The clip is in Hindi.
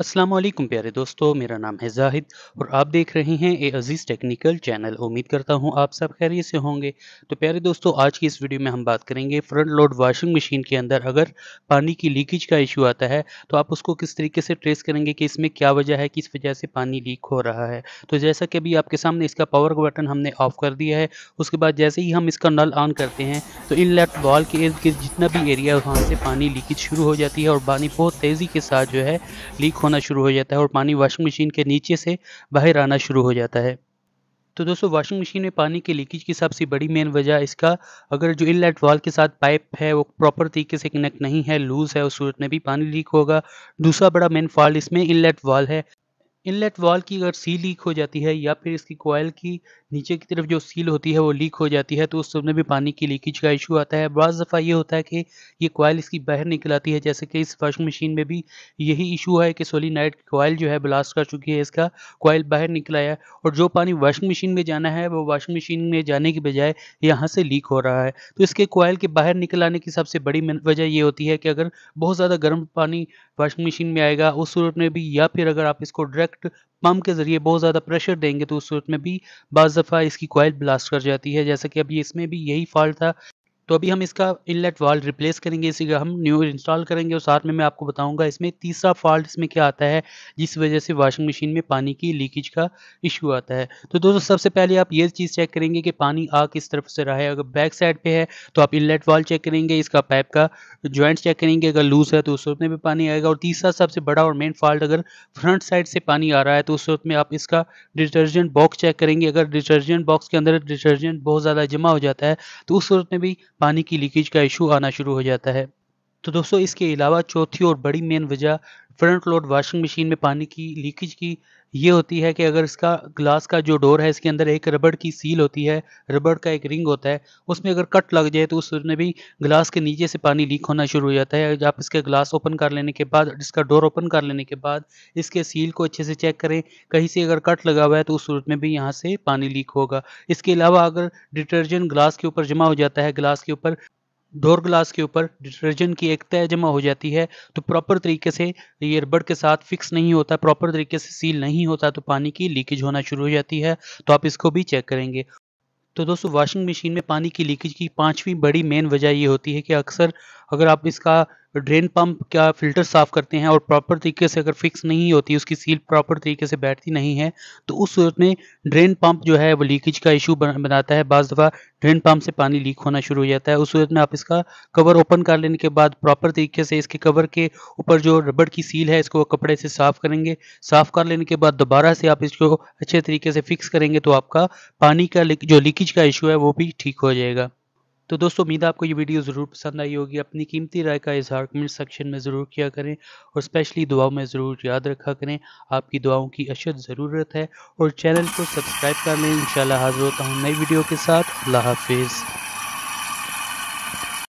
अस्सलाम वालेकुम प्यारे दोस्तों मेरा नाम है जाहिद और आप देख रहे हैं ए अज़ीज़ टेक्निकल चैनल उम्मीद करता हूं आप सब खैरियत से होंगे तो प्यारे दोस्तों आज की इस वीडियो में हम बात करेंगे फ्रंट लोड वाशिंग मशीन के अंदर अगर पानी की लीकेज का इशू आता है तो आप उसको किस तरीके से ट्रेस करेंगे कि इसमें क्या वजह है किस वजह से पानी लीक हो रहा है तो जैसा कि अभी आपके सामने इसका पावर बटन हमने ऑफ कर दिया है उसके बाद जैसे ही हम इसका नल ऑन करते हैं तो इन लेफ्ट बॉल के इर्द गिर्द जितना भी एरिया है वहाँ से पानी लीकेज शुरू हो जाती है और पानी बहुत तेज़ी के साथ जो है लीक होना शुरू हो जाता है और पानी वॉशिंग मशीन के नीचे से बाहर आना शुरू हो जाता है तो दोस्तों वॉशिंग मशीन में पानी के लीकेज की सबसे बड़ी मेन वजह इसका अगर जो इनलेट वाल के साथ पाइप है वो प्रॉपर तरीके से कनेक्ट नहीं है लूज़ है उस सूरत में भी पानी लीक होगा दूसरा बड़ा मेन फॉल्ट इसमें इनलेट वाल है इनलेट वॉल की अगर सील लीक हो जाती है या फिर इसकी कोयल की नीचे की तरफ जो सील होती है वो लीक हो जाती है तो उस समय भी पानी की लीकेज का इशू आता है बज़ दफ़ा ये होता है कि ये कोयल इसकी बाहर निकल आती है जैसे कि इस वॉशिंग मशीन में भी यही इशू है कि सोलिनाइट कोयल जो है ब्लास्ट कर चुकी है इसका कोयल बाहर निकला है और जो पानी वाशिंग मशीन में जाना है वो वाशिंग मशीन में जाने की बजाय यहाँ से लीक हो रहा है तो इसके कोयल के बाहर निकल आने की सबसे बड़ी वजह ये होती है कि अगर बहुत ज़्यादा गर्म पानी वाशिंग मशीन में आएगा उस सूरत में भी या फिर अगर आप इसको डायरेक्ट डायरेक्ट पम्प के जरिए बहुत ज़्यादा प्रेशर देंगे तो उस सूरत में भी बज दफ़ा इसकी कोयल ब्लास्ट कर जाती है जैसा कि अभी इसमें भी यही फॉल्ट था तो अभी हम इसका इनलेट वाल्व रिप्लेस करेंगे इसी का हम न्यू इंस्टॉल करेंगे और साथ में मैं आपको बताऊंगा इसमें तीसरा फॉल्ट इसमें क्या आता है जिस वजह से वॉशिंग मशीन में पानी की लीकेज का इशू आता है तो दोस्तों सबसे पहले आप ये चीज़ चेक करेंगे कि पानी आ किस तरफ से रहा है अगर बैक साइड पर है तो आप इनलेट वाल्व चेक करेंगे इसका पाइप का ज्वाइंट चेक करेंगे अगर लूज है तो उस वक्त में भी पानी आएगा और तीसरा सबसे बड़ा और मेन फॉल्ट अगर फ्रंट साइड से पानी आ रहा है तो उस वक्त में आप इसका डिटर्जेंट बॉक्स चेक करेंगे अगर डिटर्जेंट बॉक्स के अंदर डिटर्जेंट बहुत ज़्यादा जमा हो जाता है तो उस सूरत में भी पानी की लीकेज का इशू आना शुरू हो जाता है तो दोस्तों इसके अलावा चौथी और बड़ी मेन वजह फ्रंट लोड वॉशिंग मशीन में पानी की लीकेज की ये होती है कि अगर इसका ग्लास का जो डोर है इसके अंदर एक रबड़ की सील होती है रबड़ का एक रिंग होता है उसमें अगर कट लग जाए तो उसमें भी ग्लास के नीचे से पानी लीक होना शुरू हो जाता है आप इसके ग्लास ओपन कर लेने के बाद इसका डोर ओपन कर लेने के बाद इसके सील को अच्छे से चेक करें कहीं से अगर कट लगा हुआ है तो उस सूरत में भी यहाँ से पानी लीक होगा इसके अलावा अगर डिटर्जेंट ग्लास के ऊपर जमा हो जाता है ग्लास के ऊपर डोर ग्लास के ऊपर डिटर्जेंट की एक तय जमा हो जाती है तो प्रॉपर तरीके से ये रबड़ के साथ फिक्स नहीं होता प्रॉपर तरीके से सील नहीं होता तो पानी की लीकेज होना शुरू हो जाती है तो आप इसको भी चेक करेंगे तो दोस्तों वॉशिंग मशीन में पानी की लीकेज की पांचवी बड़ी मेन वजह ये होती है कि अक्सर अगर आप इसका ड्रेन पंप क्या फिल्टर साफ करते हैं और प्रॉपर तरीके से अगर फिक्स नहीं होती उसकी सील प्रॉपर तरीके से बैठती नहीं है तो उस सूरत में ड्रेन पंप जो है वो लीकेज का इशू बनाता है बज़ दफ़ा ड्रेन पंप से पानी लीक होना शुरू हो जाता है उस सूरत में आप इसका कवर ओपन कर लेने के बाद प्रॉपर तरीके से इसके कवर के ऊपर जो रबड़ की सील है इसको कपड़े से साफ़ करेंगे साफ़ कर लेने के बाद दोबारा से आप इसको अच्छे तरीके से फिक्स करेंगे तो आपका पानी का जो लीकेज का इशू है वो भी ठीक हो जाएगा तो दोस्तों उम्मीद आपको ये वीडियो ज़रूर पसंद आई होगी अपनी कीमती राय का इजहार कमेंट सेक्शन में ज़रूर किया करें और स्पेशली दुआओं में ज़रूर याद रखा करें आपकी दुआओं की अशद ज़रूरत है और चैनल को सब्सक्राइब कर लें इन हाजिर होता हूँ नई वीडियो के साथ अल्लाह हाफिज़